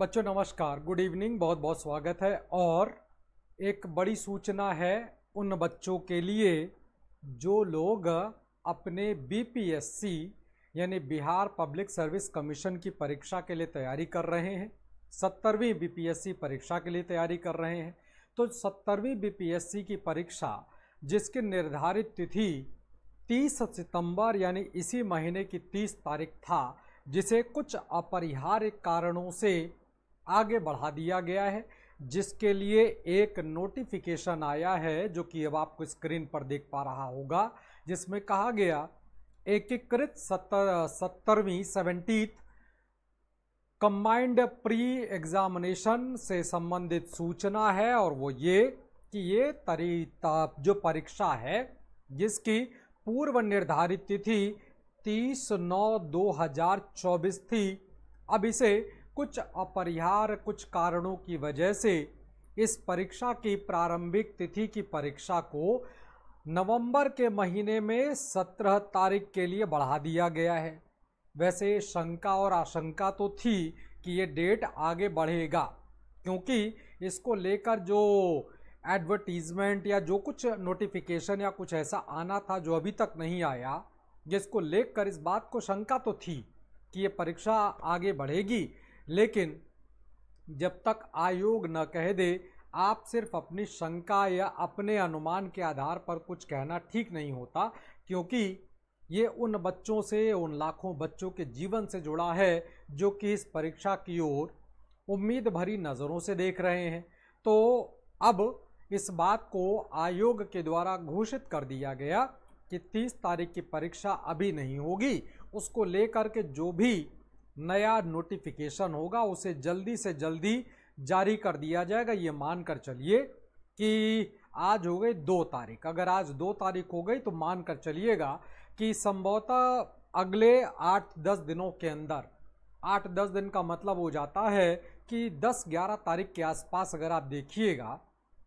बच्चों नमस्कार good evening बहुत बहुत स्वागत है और एक बड़ी सूचना है उन बच्चों के लिए जो लोग अपने बीपीएससी यानी बिहार पब्लिक सर्विस कमीशन की परीक्षा के लिए तैयारी कर रहे हैं सत्तरवीं बीपीएससी परीक्षा के लिए तैयारी कर रहे हैं तो सत्तरवीं बीपीएससी की परीक्षा जिसकी निर्धारित तिथि 30 सितंबर यानी इसी महीने की 30 तारीख था जिसे कुछ अपरिहार्य कारणों से आगे बढ़ा दिया गया है जिसके लिए एक नोटिफिकेशन आया है जो कि अब आपको स्क्रीन पर देख पा रहा होगा जिसमें कहा गया एकीकृत सत्तर सत्तरवीं सेवेंटीथ कंबाइंड प्री एग्जामिनेशन से संबंधित सूचना है और वो ये कि ये तरी जो परीक्षा है जिसकी पूर्व निर्धारित तिथि तीस नौ दो हजार चौबीस थी अब इसे कुछ अपरिहार कुछ कारणों की वजह से इस परीक्षा की प्रारंभिक तिथि की परीक्षा को नवंबर के महीने में सत्रह तारीख के लिए बढ़ा दिया गया है वैसे शंका और आशंका तो थी कि ये डेट आगे बढ़ेगा क्योंकि इसको लेकर जो एडवर्टीज़मेंट या जो कुछ नोटिफिकेशन या कुछ ऐसा आना था जो अभी तक नहीं आया जिसको लेकर इस बात को शंका तो थी कि ये परीक्षा आगे बढ़ेगी लेकिन जब तक आयोग न कह दे आप सिर्फ अपनी शंका या अपने अनुमान के आधार पर कुछ कहना ठीक नहीं होता क्योंकि ये उन बच्चों से उन लाखों बच्चों के जीवन से जुड़ा है जो कि इस परीक्षा की ओर उम्मीद भरी नज़रों से देख रहे हैं तो अब इस बात को आयोग के द्वारा घोषित कर दिया गया कि 30 तारीख की परीक्षा अभी नहीं होगी उसको लेकर के जो भी नया नोटिफिकेशन होगा उसे जल्दी से जल्दी जारी कर दिया जाएगा ये मान कर चलिए कि आज हो गई दो तारीख अगर आज दो तारीख हो गई तो मान कर चलिएगा कि संभवतः अगले आठ दस दिनों के अंदर आठ दस दिन का मतलब हो जाता है कि दस ग्यारह तारीख के आसपास अगर आप देखिएगा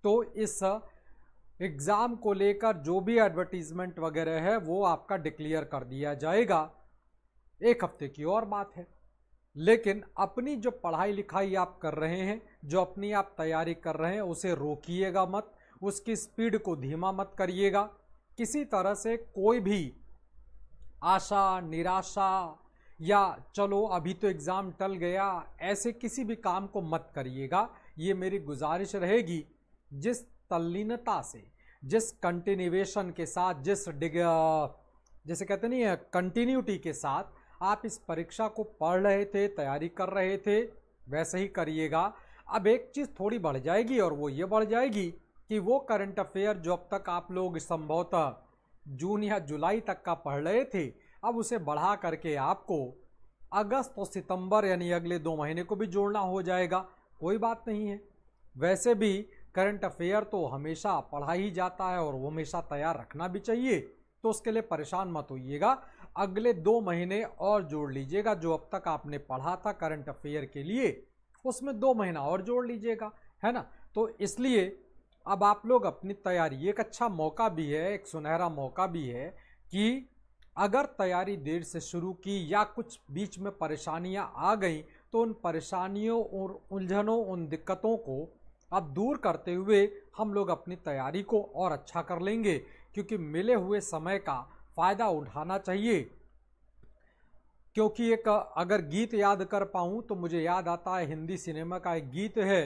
तो इस एग्ज़ाम को लेकर जो भी एडवर्टीज़मेंट वगैरह है वो आपका डिक्लेयर कर दिया जाएगा एक हफ्ते की और बात है लेकिन अपनी जो पढ़ाई लिखाई आप कर रहे हैं जो अपनी आप तैयारी कर रहे हैं उसे रोकिएगा मत उसकी स्पीड को धीमा मत करिएगा किसी तरह से कोई भी आशा निराशा या चलो अभी तो एग्ज़ाम टल गया ऐसे किसी भी काम को मत करिएगा ये मेरी गुजारिश रहेगी जिस तल्लीनता से जिस कंटिन्यूएशन के साथ जिस डिग जैसे कहते नहीं कंटिन्यूटी के साथ आप इस परीक्षा को पढ़ रहे थे तैयारी कर रहे थे वैसे ही करिएगा अब एक चीज़ थोड़ी बढ़ जाएगी और वो ये बढ़ जाएगी कि वो करंट अफेयर जो अब तक आप लोग संभवतः जून या जुलाई तक का पढ़ रहे थे अब उसे बढ़ा करके आपको अगस्त और सितंबर यानी अगले दो महीने को भी जोड़ना हो जाएगा कोई बात नहीं है वैसे भी करंट अफेयर तो हमेशा पढ़ा ही जाता है और वो हमेशा तैयार रखना भी चाहिए तो उसके लिए परेशान मत होइएगा अगले दो महीने और जोड़ लीजिएगा जो अब तक आपने पढ़ा था करंट अफेयर के लिए उसमें दो महीना और जोड़ लीजिएगा है ना तो इसलिए अब आप लोग अपनी तैयारी एक अच्छा मौका भी है एक सुनहरा मौका भी है कि अगर तैयारी देर से शुरू की या कुछ बीच में परेशानियां आ गई तो उन परेशानियों और उलझनों उन दिक्कतों को अब दूर करते हुए हम लोग अपनी तैयारी को और अच्छा कर लेंगे क्योंकि मिले हुए समय का फ़ायदा उठाना चाहिए क्योंकि एक अगर गीत याद कर पाऊँ तो मुझे याद आता है हिंदी सिनेमा का एक गीत है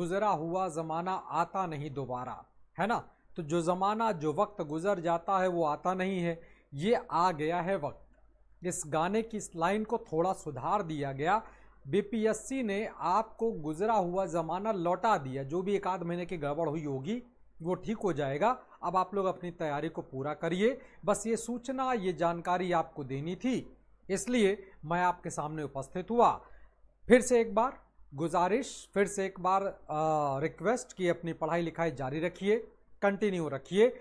गुज़रा हुआ ज़माना आता नहीं दोबारा है ना तो जो ज़माना जो वक्त गुज़र जाता है वो आता नहीं है ये आ गया है वक्त इस गाने की इस लाइन को थोड़ा सुधार दिया गया बीपीएससी ने आपको गुज़रा हुआ ज़माना लौटा दिया जो भी एक आध महीने की गड़बड़ हुई होगी वो ठीक हो जाएगा अब आप लोग अपनी तैयारी को पूरा करिए बस ये सूचना ये जानकारी आपको देनी थी इसलिए मैं आपके सामने उपस्थित हुआ फिर से एक बार गुजारिश फिर से एक बार आ, रिक्वेस्ट कि अपनी पढ़ाई लिखाई जारी रखिए कंटिन्यू रखिए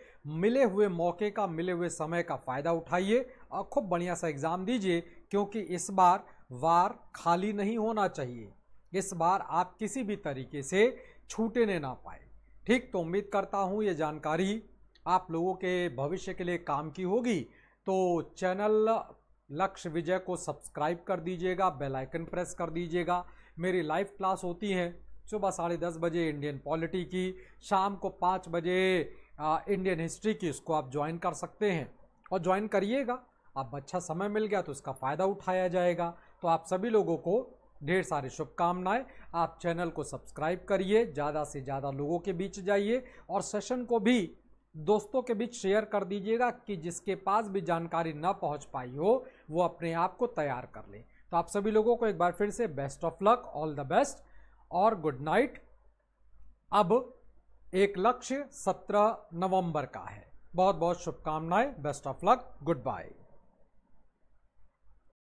मिले हुए मौके का मिले हुए समय का फ़ायदा उठाइए और खूब बढ़िया सा एग्ज़ाम दीजिए क्योंकि इस बार वार खाली नहीं होना चाहिए इस बार आप किसी भी तरीके से छूटे ना पाए ठीक तो उम्मीद करता हूँ ये जानकारी आप लोगों के भविष्य के लिए काम की होगी तो चैनल लक्ष्य विजय को सब्सक्राइब कर दीजिएगा बेल आइकन प्रेस कर दीजिएगा मेरी लाइव क्लास होती है सुबह साढ़े दस बजे इंडियन पॉलिटी की शाम को पाँच बजे इंडियन हिस्ट्री की इसको आप ज्वाइन कर सकते हैं और ज्वाइन करिएगा आप अच्छा समय मिल गया तो इसका फ़ायदा उठाया जाएगा तो आप सभी लोगों को ढेर सारी शुभकामनाएं आप चैनल को सब्सक्राइब करिए ज़्यादा से ज़्यादा लोगों के बीच जाइए और सेशन को भी दोस्तों के बीच शेयर कर दीजिएगा कि जिसके पास भी जानकारी ना पहुंच पाई हो वो अपने आप को तैयार कर लें तो आप सभी लोगों को एक बार फिर से best of luck all the best और गुड नाइट अब एक लक्ष्य सत्रह नवंबर का है बहुत बहुत शुभकामनाएं best of luck good bye